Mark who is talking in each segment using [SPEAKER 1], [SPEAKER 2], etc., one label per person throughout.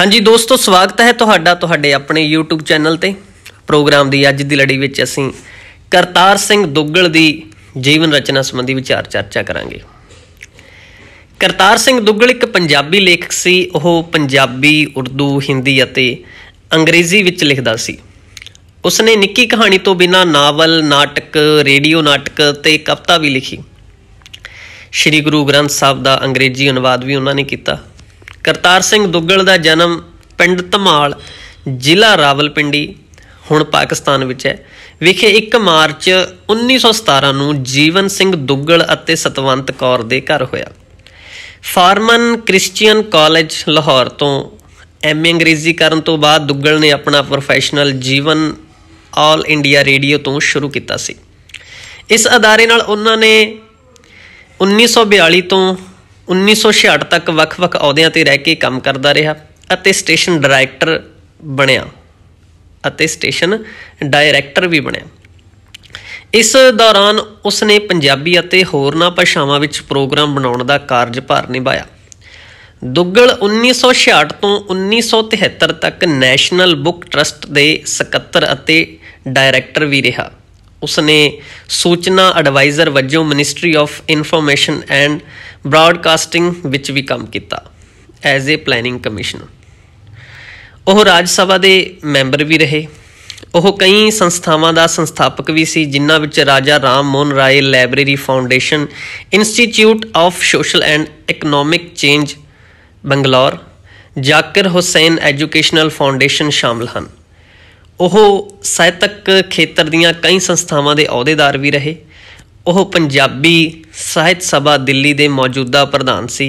[SPEAKER 1] ਹਾਂਜੀ ਦੋਸਤੋ ਸਵਾਗਤ ਹੈ ਤੁਹਾਡਾ ਤੁਹਾਡੇ ਆਪਣੇ YouTube ਚੈਨਲ ਤੇ ਪ੍ਰੋਗਰਾਮ ਦੀ ਅੱਜ ਦੀ ਲੜੀ ਵਿੱਚ ਅਸੀਂ ਕਰਤਾਰ ਸਿੰਘ ਦੁੱਗਲ ਦੀ ਜੀਵਨ ਰਚਨਾ ਸੰਬੰਧੀ ਵਿਚਾਰ ਚਰਚਾ ਕਰਾਂਗੇ ਕਰਤਾਰ ਸਿੰਘ ਦੁੱਗਲ ਇੱਕ ਪੰਜਾਬੀ ਲੇਖਕ ਸੀ ਉਹ ਪੰਜਾਬੀ ਉਰਦੂ ਹਿੰਦੀ ਅਤੇ ਅੰਗਰੇਜ਼ੀ ਵਿੱਚ ਲਿਖਦਾ ਸੀ ਉਸਨੇ ਨਿੱਕੀ ਕਹਾਣੀ ਤੋਂ ਬਿਨਾ ਨਾਵਲ ਨਾਟਕ ਰੇਡੀਓ ਨਾਟਕ ਤੇ ਕਵਿਤਾ ਵੀ ਲਿਖੀ ਸ਼੍ਰੀ ਗੁਰੂ ਗ੍ਰੰਥ ਸਾਹਿਬ ਦਾ ਅੰਗਰੇਜ਼ੀ ਅਨੁਵਾਦ ਵੀ ਉਹਨਾਂ ਨੇ ਕੀਤਾ ਕਰਤਾਰ ਸਿੰਘ ਦੁੱਗਲ ਦਾ ਜਨਮ ਪਿੰਡ ਧਮਾਲ ਜ਼ਿਲ੍ਹਾ ਰਾਵਲਪਿੰਡੀ ਹੁਣ ਪਾਕਿਸਤਾਨ ਵਿੱਚ ਹੈ ਵਿਖੇ 1 ਮਾਰਚ 1917 ਨੂੰ ਜੀਵਨ ਸਿੰਘ ਦੁੱਗਲ ਅਤੇ ਸਤਵੰਤ ਕੌਰ ਦੇ ਘਰ ਹੋਇਆ ਫਾਰਮਨ ਕ੍ਰਿਸਚੀਅਨ ਕਾਲਜ ਲਾਹੌਰ ਤੋਂ ਐਮਏ ਅੰਗਰੇਜ਼ੀ ਕਰਨ ਤੋਂ ਬਾਅਦ ਦੁੱਗਲ ਨੇ ਆਪਣਾ ਪ੍ਰੋਫੈਸ਼ਨਲ ਜੀਵਨ ਆਲ ਇੰਡੀਆ ਰੇਡੀਓ ਤੋਂ ਸ਼ੁਰੂ ਕੀਤਾ ਸੀ ਇਸ ਅਦਾਰੇ ਨਾਲ ਉਹਨਾਂ ਨੇ 1942 ਤੋਂ 1968 ਤੱਕ ਵੱਖ-ਵੱਖ ਅਹੁਦਿਆਂ ਤੇ ਰਹਿ ਕੇ ਕੰਮ ਕਰਦਾ ਰਿਹਾ ਅਤੇ ਸਟੇਸ਼ਨ ਡਾਇਰੈਕਟਰ ਬਣਿਆ ਅਤੇ ਸਟੇਸ਼ਨ ਡਾਇਰੈਕਟਰ ਵੀ ਬਣਿਆ ਇਸ ਦੌਰਾਨ ਉਸਨੇ ਪੰਜਾਬੀ ਅਤੇ ਹੋਰਨਾਂ ਭਾਸ਼ਾਵਾਂ ਵਿੱਚ ਪ੍ਰੋਗਰਾਮ ਬਣਾਉਣ ਦਾ ਕਾਰਜਭਾਰ ਨਿਭਾਇਆ ਦੁੱਗਲ 1966 ਤੋਂ 1973 ਤੱਕ ਨੈਸ਼ਨਲ ਬੁੱਕ ਟਰਸਟ ਦੇ ਸਕੱਤਰ ਅਤੇ ਡਾਇਰੈਕਟਰ ਵੀ ਰਿਹਾ ਉਸਨੇ ਸੂਚਨਾ ਐਡਵਾਈਜ਼ਰ ਵਜੋਂ ministry of information and broadcasting ਵਿੱਚ ਵੀ ਕੰਮ ਕੀਤਾ ਐਜ਼ ਅ ਪਲੈਨਿੰਗ ਕਮਿਸ਼ਨਰ ਉਹ ਰਾਜ ਸਭਾ ਦੇ ਮੈਂਬਰ ਵੀ ਰਹੇ ਉਹ ਕਈ ਸੰਸਥਾਵਾਂ ਦਾ ਸੰਸਥਾਪਕ ਵੀ ਸੀ ਜਿਨ੍ਹਾਂ ਵਿੱਚ Raja Ram Mohan Roy library foundation institute of social and economic change Bangalore Zakir Hussain educational foundation ਸ਼ਾਮਲ ਹਨ ਉਹ ਸਾਹਿਤਕ ਖੇਤਰ ਦੀਆਂ ਕਈ ਸੰਸਥਾਵਾਂ ਦੇ ਅਹੁਦੇਦਾਰ ਵੀ ਰਹੇ ਉਹ ਪੰਜਾਬੀ ਸਾਹਿਤ ਸਭਾ ਦਿੱਲੀ ਦੇ ਮੌਜੂਦਾ ਪ੍ਰਧਾਨ ਸੀ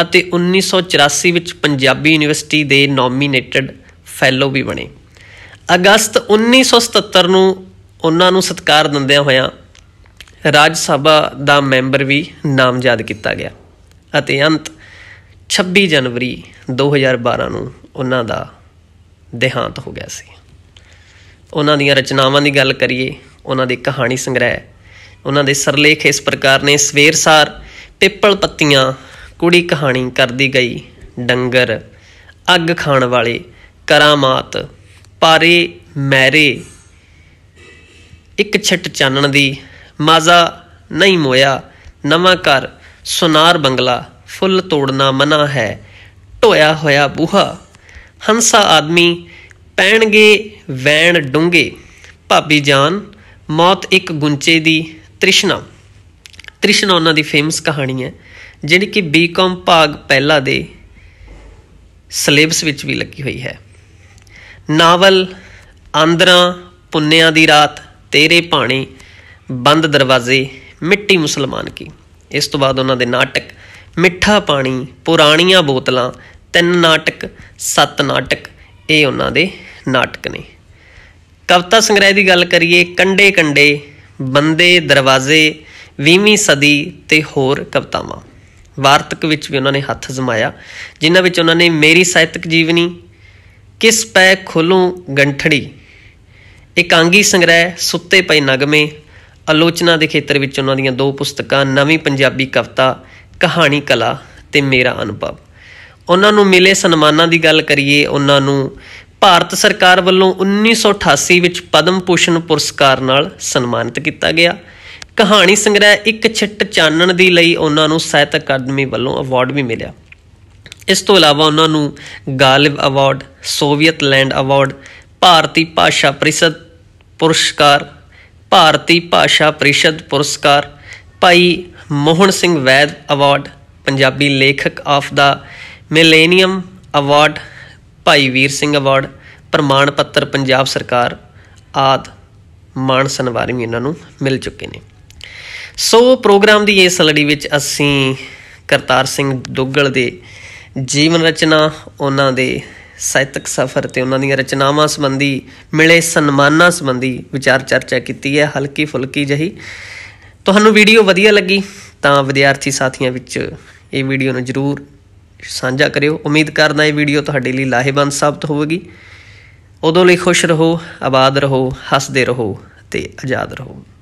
[SPEAKER 1] ਅਤੇ 1984 ਵਿੱਚ ਪੰਜਾਬੀ ਯੂਨੀਵਰਸਿਟੀ ਦੇ ਨੋਮੀਨੇਟਿਡ ਫੈਲੋ ਵੀ ਬਣੇ ਅਗਸਤ 1977 ਨੂੰ ਉਹਨਾਂ ਨੂੰ ਸਤਕਾਰ ਦਿੰਦਿਆਂ ਹੋਇਆਂ ਰਾਜ ਸਭਾ ਦਾ ਮੈਂਬਰ ਵੀ ਨਾਮਜ਼ਦ ਕੀਤਾ ਗਿਆ ਅਤੇ ਅੰਤ 26 ਜਨਵਰੀ 2012 ਨੂੰ ਉਹਨਾਂ ਦਾ ਦੇਹਾਂਤ ਹੋ ਗਿਆ ਸੀ ਉਹਨਾਂ ਦੀਆਂ ਰਚਨਾਵਾਂ ਦੀ ਗੱਲ ਕਰੀਏ ਉਹਨਾਂ ਦੇ ਕਹਾਣੀ ਸੰਗ੍ਰਹਿ ਉਹਨਾਂ ਦੇ ਸਰਲੇਖ ਇਸ ਪ੍ਰਕਾਰ ਨੇ ਸਵੇਰਸਾਰ ਪਿੱਪਲ ਪੱਤੀਆਂ ਕੁੜੀ ਕਹਾਣੀ ਕਰਦੀ ਗਈ ਡੰਗਰ ਅੱਗ ਖਾਣ ਵਾਲੇ ਕਰਾਮਾਤ ਪਾਰੇ ਮੈਰੇ ਇੱਕ ਛਟ ਚਾਨਣ ਦੀ ਮਾਜ਼ਾ ਨਹੀਂ ਮੋਇਆ ਨਵਾਂ ਘਰ ਸੁਨਾਰ ਬੰਗਲਾ ਫੁੱਲ ਤੋੜਨਾ ਮਨਾ ਹੈ ਢੋਇਆ ਹੋਇਆ ਬੂਹਾ ਹੰਸਾ ਆਦਮੀ ਪੈਣਗੇ ਵੈਣ ਡੁੰਗੇ ਭਾਬੀ ਜਾਨ ਮੌਤ ਇੱਕ ਗੁੰਚੇ ਦੀ ਤ੍ਰਿਸ਼ਨਾ ਤ੍ਰਿਸ਼ਨਾ ਉਹਨਾਂ ਦੀ ਫੇਮਸ ਕਹਾਣੀ ਹੈ ਜਿਹੜੀ ਕਿ ਬੀਕਾਮ ਭਾਗ ਪਹਿਲਾ ਦੇ ਸਿਲੇਬਸ ਵਿੱਚ ਵੀ ਲੱਗੀ ਹੋਈ ਹੈ ਨਾਵਲ ਆਂਦਰਾ ਪੁੰਨਿਆਂ ਦੀ ਰਾਤ ਤੇਰੇ ਪਾਣੀ ਬੰਦ ਦਰਵਾਜ਼ੇ ਮਿੱਟੀ ਮੁਸਲਮਾਨ ਕੀ ਇਸ ਤੋਂ ਬਾਅਦ ਉਹਨਾਂ ਦੇ ਨਾਟਕ ਮਿੱਠਾ ਪਾਣੀ ਪੁਰਾਣੀਆਂ ਬੋਤਲਾਂ ਤਿੰਨ ਨਾਟਕ ਸੱਤ ਨਾਟਕ ਇਹ ਉਹਨਾਂ ਦੇ ਨਾਟਕ ਨੇ ਕਵਿਤਾ ਸੰਗ੍ਰਹਿ ਦੀ ਗੱਲ ਕਰੀਏ ਕੰਡੇ ਕੰਡੇ ਬੰਦੇ ਦਰਵਾਜ਼ੇ 20ਵੀਂ ਸਦੀ ਤੇ ਹੋਰ ਕਵਤਾਵਾਂ ਵਾਰਤਕ ਵਿੱਚ ਵੀ ਉਹਨਾਂ ਨੇ ਹੱਥ ਜਮਾਇਆ ਜਿਨ੍ਹਾਂ ਵਿੱਚ ਉਹਨਾਂ ਨੇ ਮੇਰੀ ਸਾਹਿਤਕ ਜੀਵਨੀ ਕਿਸ ਪੈ ਖੋਲੋਂ ਗੰਠੜੀ ਇਕਾਂਗੀ ਸੰਗ੍ਰਹਿ ਸੁੱਤੇ ਪਏ ਨਗਮੇ ਆਲੋਚਨਾ ਦੇ ਖੇਤਰ ਵਿੱਚ ਉਹਨਾਂ ਦੀਆਂ ਦੋ ਪੁਸਤਕਾਂ ਨਵੀਂ ਪੰਜਾਬੀ ਕਵਿਤਾ ਕਹਾਣੀ ਕਲਾ ਤੇ ਮੇਰਾ ਅਨੁਭਵ ਉਹਨਾਂ ਨੂੰ ਮਿਲੇ ਸਨਮਾਨਾਂ ਦੀ ਗੱਲ ਕਰੀਏ ਉਹਨਾਂ ਨੂੰ ਭਾਰਤ ਸਰਕਾਰ ਵੱਲੋਂ 1988 ਵਿੱਚ ਪਦਮ ਪੂਸ਼ਨ ਪੁਰਸਕਾਰ ਨਾਲ ਸਨਮਾਨਿਤ ਕੀਤਾ ਗਿਆ ਕਹਾਣੀ ਸੰਗ੍ਰਹਿ ਇੱਕ ਛਿੱਟ ਚਾਨਣ ਦੀ ਲਈ ਉਹਨਾਂ ਨੂੰ ਸਾਹਿਤ ਅਕਾਦਮੀ ਵੱਲੋਂ ਅਵਾਰਡ ਵੀ ਮਿਲਿਆ ਇਸ ਤੋਂ ਇਲਾਵਾ ਉਹਨਾਂ ਨੂੰ Ghalib award Soviet land award Bharatiya Bhasha Parishad ਪੁਰਸਕਾਰ ਭਾਰਤੀ ਭਾਸ਼ਾ ਪ੍ਰੀਸ਼ਦ ਪੁਰਸਕਾਰ ਭਾਈ ਮੋਹਨ ਸਿੰਘ ਵੈਦ ਅਵਾਰਡ ਪੰਜਾਬੀ ਲੇਖਕ ਆਫ ਦਾ ਮਿਲੇਨੀਅਮ ਅਵਾਰਡ ਭਾਈ ਵੀਰ ਸਿੰਘ ਅਵਾਰਡ ਪ੍ਰਮਾਣ ਪੱਤਰ ਪੰਜਾਬ ਸਰਕਾਰ ਆਦ ਮਾਨ ਸਨਵਾਰੀ ਵੀ ਇਹਨਾਂ ਨੂੰ ਮਿਲ ਚੁੱਕੇ ਨੇ ਸੋ ਪ੍ਰੋਗਰਾਮ ਦੀ ਇਸ ਲੜੀ ਵਿੱਚ ਅਸੀਂ ਕਰਤਾਰ ਸਿੰਘ ਦੁੱਗਲ ਦੇ ਜੀਵਨ ਰਚਨਾ ਉਹਨਾਂ ਦੇ ਸਾਹਿਤਕ ਸਫ਼ਰ ਤੇ ਉਹਨਾਂ ਦੀਆਂ ਰਚਨਾਵਾਂ ਸੰਬੰਧੀ ਮਿਲੇ ਸਨਮਾਨਾਂ ਸੰਬੰਧੀ ਵਿਚਾਰ ਚਰਚਾ ਕੀਤੀ ਹੈ ਹਲਕੀ ਫੁਲਕੀ ਜਹੀ ਤੁਹਾਨੂੰ ਵੀਡੀਓ ਵਧੀਆ ਲੱਗੀ ਤਾਂ ਵਿਦਿਆਰਥੀ ਸਾਥੀਆਂ ਵਿੱਚ ਇਹ ਵੀਡੀਓ ਨੂੰ ਜਰੂਰ ਸਾਂਝਾ ਕਰਿਓ ਉਮੀਦ ਕਰਦਾ ਇਹ ਵੀਡੀਓ ਤੁਹਾਡੇ ਲਈ ਲਾਹੇਵੰਦ ਸਾਬਤ ਹੋਵੇਗੀ ਉਦੋਂ ਲਈ ਖੁਸ਼ ਰਹੋ ਆਬਾਦ ਰਹੋ ਹੱਸਦੇ ਰਹੋ ਤੇ ਆਜ਼ਾਦ ਰਹੋ